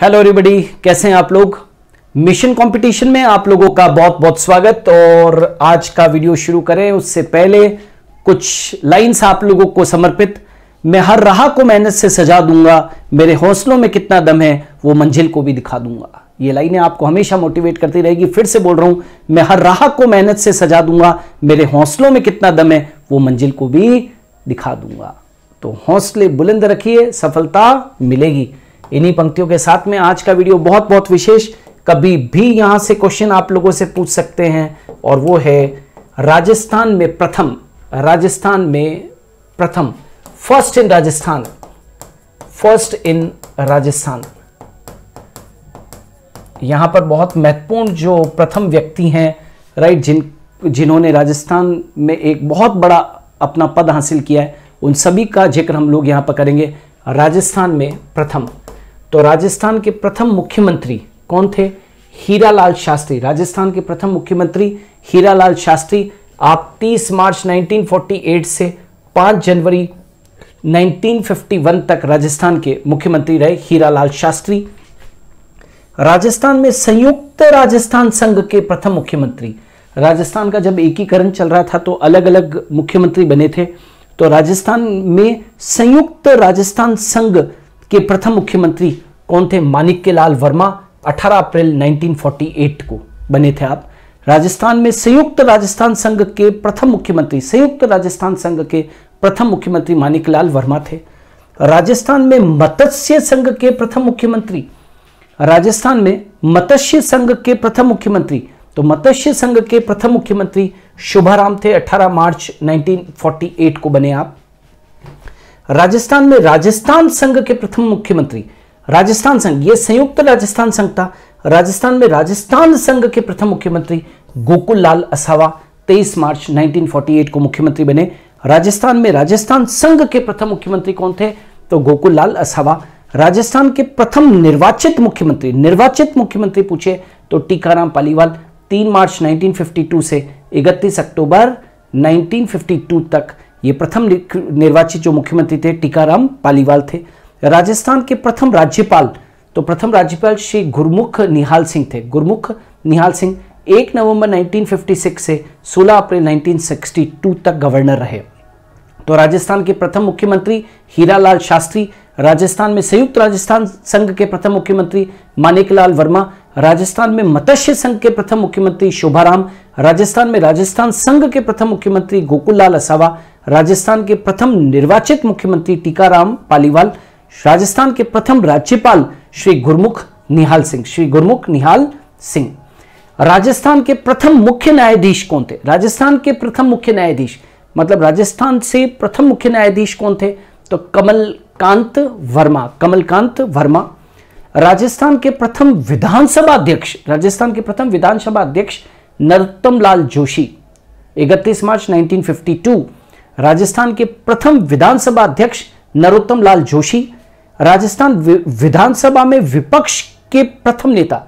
hello everybody कैसे हैं आप लोग मिशन कंपटीशन में आप लोगों का बहुत बहुत स्वागत और आज का वीडियो शुरू करें उससे पहले कुछ लाइंस आप लोगों को समर्पित मैं हर राह को मेहनत से सजा दूंगा मेरे हौसलों में कितना दम है वो मंजिल को भी दिखा दूंगा ये लाइनें आपको हमेशा मोटिवेट करती रहेगी फिर से बोल रहा हूं मैं हर राह को मेहनत से सजा दूंगा मेरे हौसलों में कितना दम है वो मंजिल को भी दिखा दूंगा तो हौसले बुलंद रखिए सफलता मिलेगी इन्हीं पंक्तियों के साथ में आज का वीडियो बहुत बहुत विशेष कभी भी यहां से क्वेश्चन आप लोगों से पूछ सकते हैं और वो है राजस्थान में प्रथम राजस्थान में प्रथम first in Rajasthan first in Rajasthan यहां पर बहुत महत्वपूर्ण जो प्रथम व्यक्ति हैं राइट जिन जिन्होंने राजस्थान में एक बहुत बड़ा अपना पद हासिल किया है उन सभी का जिक्र हम लोग यहां पर करेंगे राजस्थान में प्रथम तो राजस्थान के प्रथम मुख्यमंत्री कौन थे हीरालाल शास्त्री राजस्थान के प्रथम मुख्यमंत्री हीरालाल शास्त्री आप 30 मार्च 1948 से 5 जनवरी 1951 तक राजस्थान के मुख्यमंत्री रहे हीरालाल शास्त्री राजस्थान में संयुक्त राजस्थान संघ के प्रथम मुख्यमंत्री राजस्थान का जब एकीकरण चल रहा था तो अलग अलग मुख्यमंत्री बने थे तो राजस्थान में संयुक्त राजस्थान संघ के प्रथम मुख्यमंत्री कौन थे मानिक्य लाल वर्मा 18 अप्रैल 1948 को बने थे आप राजस्थान में संयुक्त राजस्थान संघ के प्रथम मुख्यमंत्री संयुक्त राजस्थान संघ के प्रथम मुख्यमंत्री मानिक लाल वर्मा थे राजस्थान में मत्स्य संघ के प्रथम मुख्यमंत्री राजस्थान में मत्स्य संघ के प्रथम मुख्यमंत्री तो मत्स्य संघ के प्रथम मुख्यमंत्री शुभाराम थे 18 मार्च 1948 को बने आप राजस्थान में राजस्थान संघ के प्रथम मुख्यमंत्री राजस्थान संघ यह संयुक्त राजस्थान संघ था राजस्थान में राजस्थान संघ के प्रथम मुख्यमंत्री गोकुल लाल असावा 23 मार्च 1948 को मुख्यमंत्री बने राजस्थान में राजस्थान संघ के प्रथम मुख्यमंत्री कौन थे तो गोकुल लाल असावा राजस्थान के प्रथम निर्वाचित मुख्यमंत्री निर्वाचित मुख्यमंत्री पूछे तो टीकाराम पालीवाल 3 मार्च 1952 से 31 अक्टूबर 1952 तक ये प्रथम निर्वाचित जो मुख्यमंत्री थे टीकाराम पालीवाल थे राजस्थान के प्रथम राज्यपाल तो प्रथम राज्यपाल श्री गुरमुख निहाल सिंह थे गुरमुख निहाल सिंह एक नवंबर 1956 से 16 अप्रैल 1962 तक गवर्नर रहे तो राजस्थान के प्रथम मुख्यमंत्री हीरालाल शास्त्री राजस्थान में संयुक्त राजस्थान संघ के प्रथम मुख्यमंत्री मानिकलाल वर्मा राजस्थान में मत्स्य संघ के प्रथम मुख्यमंत्री शोभाराम राजस्थान में राजस्थान संघ के प्रथम मुख्यमंत्री गोकुललाल असावा राजस्थान के प्रथम निर्वाचित मुख्यमंत्री टीकाराम पालीवाल राजस्थान के प्रथम राज्यपाल श्री गुरमुख निहाल सिंह श्री गुरमुख निहाल सिंह राजस्थान के प्रथम मुख्य न्यायाधीश कौन थे राजस्थान के प्रथम मुख्य न्यायाधीश मतलब राजस्थान से प्रथम मुख्य न्यायाधीश कौन थे तो कमल कांत वर्मा कमलकांत वर्मा राजस्थान के प्रथम विधानसभा अध्यक्ष राजस्थान के प्रथम विधानसभा अध्यक्ष नरोत्तम लाल जोशी 31 मार्च 1952 राजस्थान के प्रथम विधानसभा अध्यक्ष नरोत्तम लाल जोशी राजस्थान विधानसभा में विपक्ष के प्रथम नेता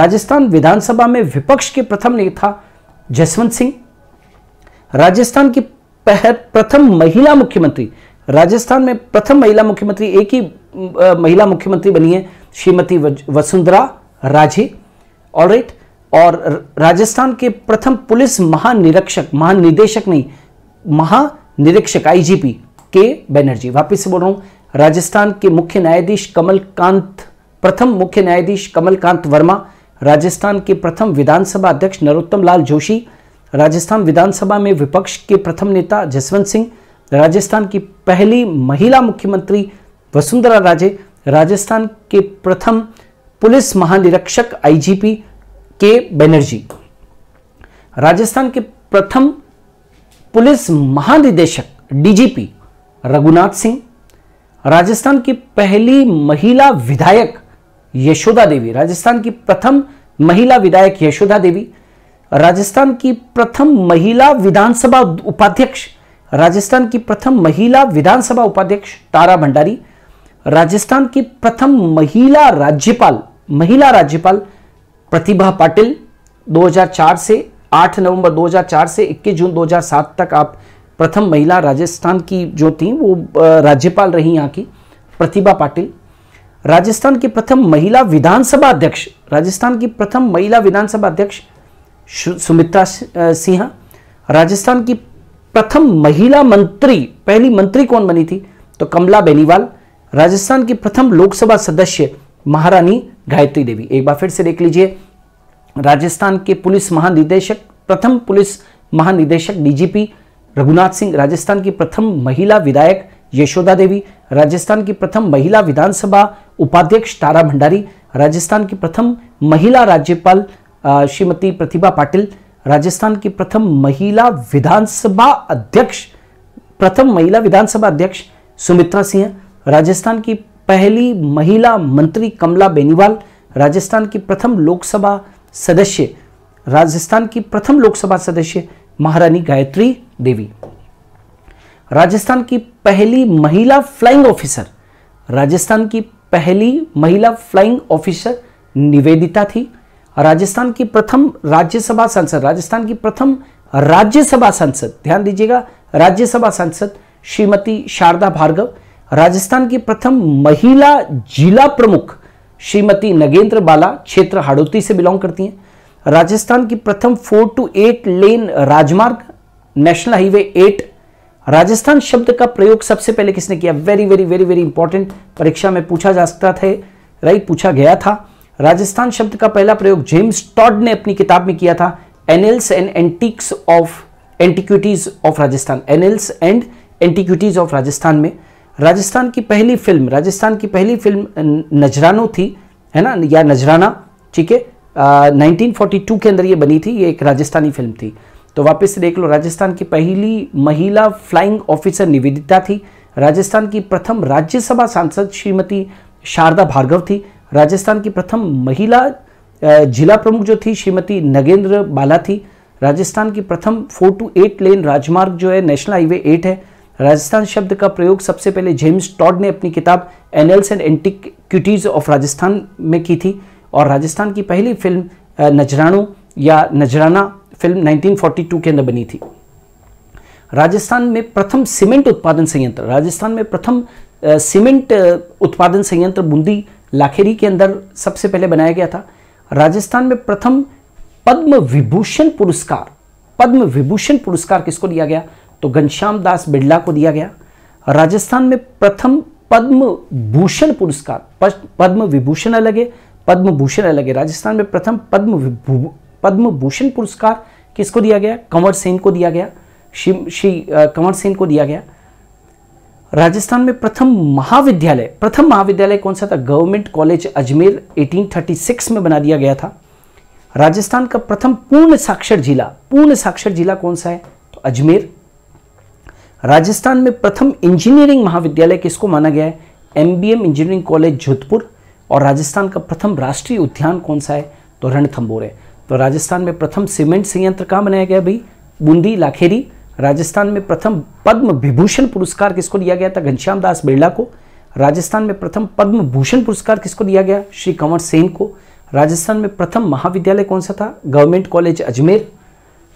राजस्थान विधानसभा में विपक्ष के प्रथम नेता जसवंत सिंह राजस्थान की प्रथम महिला मुख्यमंत्री राजस्थान में प्रथम महिला मुख्यमंत्री एक ही महिला मुख्यमंत्री बनी है श्रीमती वसुंधरा राजे ऑलराइट और राजस्थान के प्रथम पुलिस महानिरीक्षक महानिदेशक नहीं महानिरीक्षक आईजीपी के बैनर्जी वापिस से बोल रहा हूं राजस्थान के मुख्य न्यायाधीश कमलकांत प्रथम मुख्य न्यायाधीश कमलकांत वर्मा राजस्थान के प्रथम विधानसभा अध्यक्ष नरोत्तम लाल जोशी राजस्थान विधानसभा में विपक्ष के प्रथम नेता जसवंत सिंह राजस्थान की पहली महिला मुख्यमंत्री वसुंधरा राजे राजस्थान के प्रथम पुलिस महानिरीक्षक आईजीपी के बनर्जी राजस्थान के प्रथम पुलिस महानिदेशक डीजीपी रघुनाथ सिंह राजस्थान की पहली महिला विधायक यशोदा देवी राजस्थान की प्रथम महिला विधायक यशोदा देवी राजस्थान की प्रथम महिला विधानसभा उपाध्यक्ष राजस्थान की प्रथम महिला विधानसभा उपाध्यक्ष तारा भंडारी राजस्थान की प्रथम महिला राज्यपाल महिला राज्यपाल प्रतिभा पाटिल 2004 से 8 नवंबर 2004 से 21 जून 2007 तक आप प्रथम महिला राजस्थान की जो थी वो राज्यपाल रही यहाँ की प्रतिभा पाटिल राजस्थान की प्रथम महिला विधानसभा अध्यक्ष राजस्थान की प्रथम महिला विधानसभा अध्यक्ष सुमित्रा सिंह राजस्थान की प्रथम महिला मंत्री पहली मंत्री कौन बनी थी तो कमला बेनीवाल राजस्थान की प्रथम लोकसभा सदस्य महारानी गायत्री देवी एक बार फिर से देख लीजिए राजस्थान के पुलिस महानिदेशक प्रथम पुलिस महानिदेशक डीजीपी रघुनाथ सिंह राजस्थान की प्रथम महिला विधायक यशोदा देवी राजस्थान की प्रथम महिला विधानसभा उपाध्यक्ष तारा भंडारी राजस्थान की प्रथम महिला राज्यपाल श्रीमती प्रतिभा पाटिल राजस्थान की प्रथम महिला विधानसभा अध्यक्ष प्रथम महिला विधानसभा अध्यक्ष सुमित्रा सिंह राजस्थान की पहली महिला मंत्री कमला बेनीवाल राजस्थान की प्रथम लोकसभा सदस्य राजस्थान की प्रथम लोकसभा सदस्य महारानी गायत्री देवी राजस्थान की पहली महिला फ्लाइंग ऑफिसर राजस्थान की पहली महिला फ्लाइंग ऑफिसर निवेदिता थी राजस्थान की प्रथम राज्यसभा सांसद राजस्थान की प्रथम राज्यसभा सांसद ध्यान दीजिएगा राज्यसभा सांसद श्रीमती शारदा भार्गव राजस्थान की प्रथम महिला जिला प्रमुख श्रीमती नगेंद्र बाला क्षेत्र हाड़ोती से बिलोंग करती हैं राजस्थान की प्रथम फोर टू एट लेन राजमार्ग नेशनल हाईवे एट राजस्थान शब्द का प्रयोग सबसे पहले किसने किया very very very very important परीक्षा में पूछा जा सकता था राइट पूछा गया था राजस्थान शब्द का पहला प्रयोग जेम्स टॉड ने अपनी किताब में किया था annals and antics of antiquities of Rajasthan annals and antiquities of Rajasthan में राजस्थान की पहली फिल्म राजस्थान की पहली फिल्म नजरानो थी है ना या नजराना ठीक है नाइनटीन के अंदर ये बनी थी ये एक राजस्थानी फिल्म थी तो वापस से देख लो राजस्थान की पहली महिला फ्लाइंग ऑफिसर निवेदिता थी राजस्थान की प्रथम राज्यसभा सांसद श्रीमती शारदा भार्गव थी राजस्थान की प्रथम महिला जिला प्रमुख जो थी श्रीमती नगेंद्र बाला थी राजस्थान की प्रथम फोर टू एट लेन राजमार्ग जो है नेशनल हाईवे एट है राजस्थान शब्द का प्रयोग सबसे पहले जेम्स टॉड ने अपनी किताब annals and antiquities of Rajasthan में की थी और राजस्थान की पहली फिल्म नजराणु या नजराना फिल्म 1942 के अंदर बनी थी राजस्थान में प्रथम सीमेंट उत्पादन संयंत्र राजस्थान में प्रथम सीमेंट उत्पादन संयंत्र बूंदी लाखेरी के अंदर सबसे पहले बनाया गया था राजस्थान में प्रथम पद्म विभूषण पुरस्कार पद्म विभूषण पुरस्कार किसको दिया गया तो घनश्याम दास बिड़ला को दिया गया राजस्थान में प्रथम पद्म भूषण पुरस्कार पद्म विभूषण अलग है पद्म भूषण अलग है राजस्थान में प्रथम पद्म पद्म भूषण पुरस्कार किसको दिया गया कंवर सेन को दिया गया श्री श्री कंवर सेन को दिया गया राजस्थान में प्रथम महाविद्यालय प्रथम महाविद्यालय कौन सा था गवर्नमेंट कॉलेज अजमेर 1836 में बना दिया गया था राजस्थान का प्रथम पूर्ण साक्षर जिला पूर्ण साक्षर जिला कौन सा है तो अजमेर राजस्थान में प्रथम इंजीनियरिंग महाविद्यालय किसको माना गया है एमबीएम इंजीनियरिंग कॉलेज जोधपुर और राजस्थान का प्रथम राष्ट्रीय उद्यान कौन सा है तो रणथंबोर है तो राजस्थान में प्रथम सीमेंट संयंत्र कहाँ बनाया गया भाई बूंदी लाखेरी राजस्थान में प्रथम पद्म विभूषण पुरस्कार किसको दिया गया था घनश्याम दास बिरला को राजस्थान में प्रथम पद्म भूषण पुरस्कार किसको दिया गया श्री कंवर सेन को राजस्थान में प्रथम महाविद्यालय कौन सा था गवर्नमेंट कॉलेज अजमेर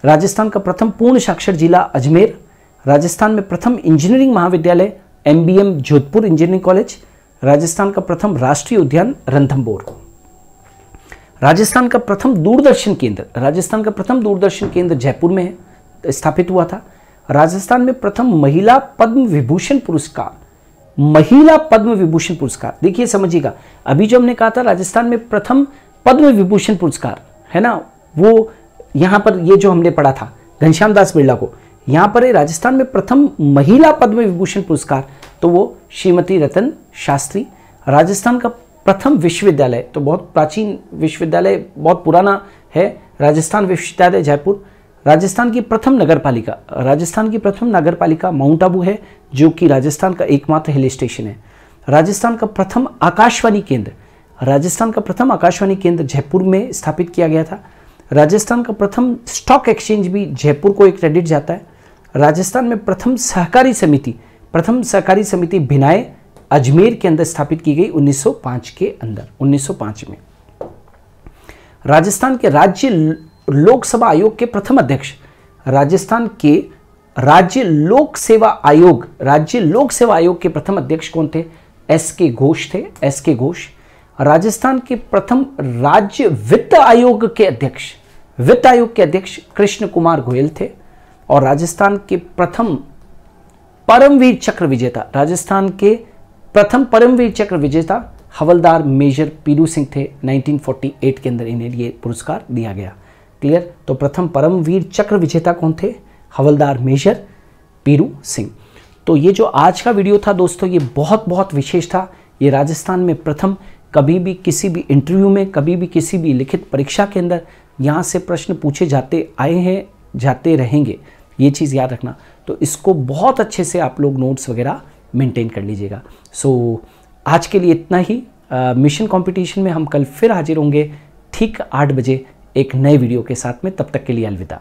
राजस्थान का प्रथम पूर्ण साक्षर जिला अजमेर राजस्थान में प्रथम इंजीनियरिंग महाविद्यालय M Jodhpur engineering college Rajasthan का प्रथम राष्ट्रीय उद्यान रणथम्बोर राजस्थान का प्रथम दूरदर्शन केंद्र राजस्थान का प्रथम दूरदर्शन केंद्र जयपुर में है स्थापित हुआ था राजस्थान में प्रथम महिला पद्म विभूषण पुरस्कार महिला पद्म विभूषण पुरस्कार देखिए समझिएगा अभी जो हमने कहा था राजस्थान में प्रथम पद्म विभूषण पुरस्कार है ना वो यहां पर ये जो हमने पढ़ा था घनश्याम दास बिरला को यहां पर राजस्थान में प्रथम महिला पद्म विभूषण पुरस्कार तो वो श्रीमती रतन शास्त्री राजस्थान का प्रथम विश्वविद्यालय तो बहुत प्राचीन विश्वविद्यालय बहुत पुराना है राजस्थान विश्वविद्यालय जयपुर राजस्थान की प्रथम नगर पालिका राजस्थान की प्रथम पालिका माउंट आबू है जो कि राजस्थान का एकमात्र हिल स्टेशन है राजस्थान का प्रथम आकाशवाणी केंद्र राजस्थान का प्रथम आकाशवाणी केंद्र जयपुर में स्थापित किया गया था राजस्थान का प्रथम स्टॉक एक्सचेंज भी जयपुर को एक क्रेडिट जाता है राजस्थान में प्रथम सहकारी समिति प्रथम सहकारी समिति भिनाय अजमेर के अंदर स्थापित की गई 1905 के अंदर 1905 में राजस्थान के राज्य लोकसभा आयोग के प्रथम अध्यक्ष राजस्थान के राज्य लोक सेवा आयोग राज्य लोक सेवा आयोग के प्रथम अध्यक्ष कौन थे एस के घोष थे एस के घोष राजस्थान के प्रथम राज्य वित्त आयोग के अध्यक्ष वित्त आयोग के अध्यक्ष कृष्ण कुमार गोयल थे और राजस्थान के प्रथम परमवीर चक्र विजेता राजस्थान के प्रथम परमवीर चक्र विजेता हवलदार मेजर पीरू सिंह थे 1948 के अंदर इन्हें ये पुरस्कार दिया गया क्लियर तो प्रथम परमवीर चक्र विजेता कौन थे हवलदार मेजर पीरू सिंह तो ये जो आज का वीडियो था दोस्तों ये बहुत बहुत विशेष था ये राजस्थान में प्रथम कभी भी किसी भी इंटरव्यू में कभी भी किसी भी लिखित परीक्षा के अंदर यहाँ से प्रश्न पूछे जाते आए हैं जाते रहेंगे ये चीज़ याद रखना तो इसको बहुत अच्छे से आप लोग नोट्स वगैरह मेंटेन कर लीजिएगा सो so, आज के लिए इतना ही मिशन मिशन कंपटीशन में हम कल फिर हाजिर होंगे ठीक आठ बजे एक नए वीडियो के साथ में तब तक के लिए अलविदा